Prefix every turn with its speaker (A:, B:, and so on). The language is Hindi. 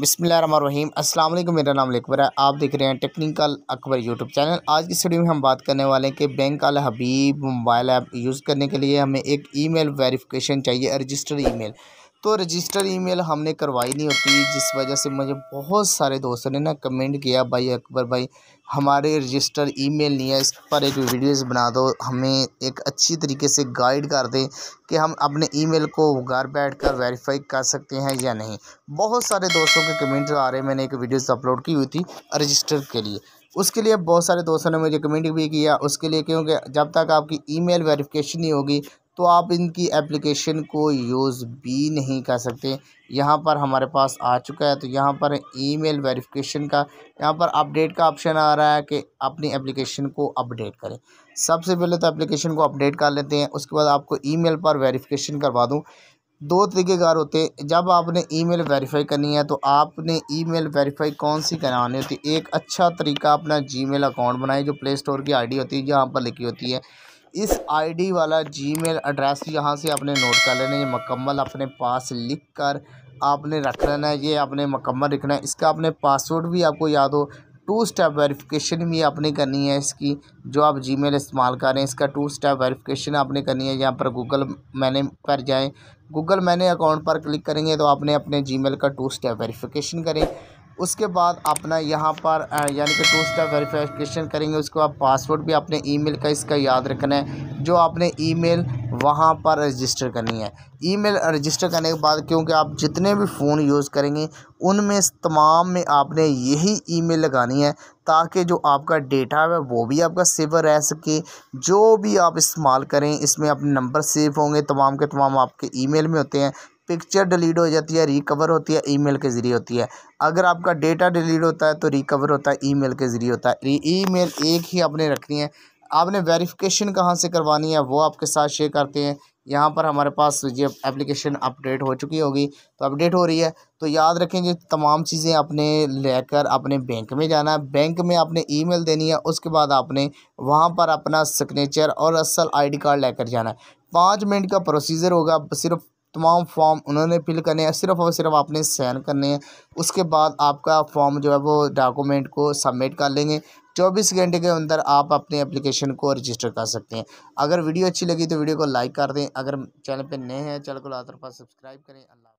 A: बिसमीम असल मेरा नाम अकबर है आप देख रहे हैं टेक्निकल अकबर यूट्यूब चैनल आज की वीडियो में हम बात करने वाले हैं कि bank Al Habib mobile app use करने के लिए हमें एक ईमेल वेरिफिकेशन चाहिए रजिस्टर्ड ईमेल तो रजिस्टर ईमेल हमने करवाई नहीं होती जिस वजह से मुझे बहुत सारे दोस्तों ने ना कमेंट किया भाई अकबर भाई हमारे रजिस्टर ईमेल नहीं है इस पर एक वीडियोस बना दो हमें एक अच्छी तरीके से गाइड कर दें कि हम अपने ईमेल को घर बैठ कर वेरीफाई कर सकते हैं या नहीं बहुत सारे दोस्तों के कमेंट आ रहे मैंने एक वीडियोस अपलोड की हुई थी रजिस्टर के लिए उसके लिए बहुत सारे दोस्तों ने मुझे कमेंट भी किया उसके लिए क्योंकि जब तक आपकी ईमेल वेरिफिकेशन नहीं होगी तो आप इनकी एप्लीकेशन को यूज़ भी नहीं कर सकते यहाँ पर हमारे पास आ चुका है तो यहाँ पर ईमेल वेरिफिकेशन का यहाँ पर अपडेट का ऑप्शन आ रहा है कि अपनी एप्लीकेशन को अपडेट करें सबसे पहले तो एप्लीकेशन को अपडेट कर लेते हैं उसके बाद आपको ईमेल पर वेरिफिकेशन करवा दूँ दो तरीक़ेकार होते हैं जब आपने ईमेल वेरीफाई करनी है तो आपने ईमेल वेरीफाई कौन सी करानी होती है एक अच्छा तरीका अपना जीमेल अकाउंट बनाए जो प्ले स्टोर की आईडी होती है जहाँ पर लिखी होती है इस आईडी वाला जीमेल एड्रेस यहाँ से आपने नोट कर लेना ये मकम्मल अपने पास लिख कर आपने रख लेना है ये आपने मकम्मल लिखना है इसका आपने पासवर्ड भी आपको याद हो टू स्टेप वेरिफिकेशन भी आपने करनी है इसकी जो आप जीमेल इस्तेमाल कर रहे हैं इसका टू स्टेप वेरिफिकेशन आपने करनी है यहाँ पर गूगल मैने पर जाएं गूगल मैने अकाउंट पर क्लिक करेंगे तो आपने अपने जीमेल का टू स्टेप वेरिफिकेशन करें उसके बाद अपना यहाँ पर यानी कि टू स्टेप वेरीफिकेशन करेंगे उसके बाद पासवर्ड भी अपने ईमेल का इसका याद रखना है जो आपने ईमेल वहाँ पर रजिस्टर करनी है ईमेल रजिस्टर करने के बाद क्योंकि आप जितने भी फ़ोन यूज़ करेंगे उनमें तमाम में आपने यही ईमेल लगानी है ताकि जो आपका डेटा है वो भी आपका सेव रह सके जो भी आप इस्तेमाल करें इसमें अपने नंबर सेव होंगे तमाम के तमाम आपके ईमेल में होते हैं पिक्चर डिलीट हो जाती है रिकवर होती है ईमेल के ज़रिए होती है अगर आपका डेटा डिलीट होता है तो रिकवर होता है ईमेल के ज़रिए होता है ईमेल एक ही आपने रखनी है आपने वेरिफिकेशन कहाँ से करवानी है वो आपके साथ शेयर करते हैं यहाँ पर हमारे पास ये एप्लीकेशन अपडेट हो चुकी होगी तो अपडेट हो रही है तो याद रखें कि तमाम चीज़ें आपने लेकर अपने बैंक में जाना है बैंक में आपने ईमेल देनी है उसके बाद आपने वहाँ पर अपना सिग्नेचर और असल आईडी कार्ड लेकर जाना है पाँच मिनट का प्रोसीजर होगा सिर्फ तमाम फॉर्म उन्होंने फिल करने हैं सिर्फ और सिर्फ आपने सैन करने हैं उसके बाद आपका फॉर्म जो है वो डॉक्यूमेंट को सबमिट कर लेंगे चौबीस घंटे के अंदर आप अपने एप्लीकेशन को रजिस्टर कर सकते हैं अगर वीडियो अच्छी लगी तो वीडियो को लाइक कर दें अगर चैनल पर नए हैं चैनल को लातर सब्सक्राइब करें अल्लाह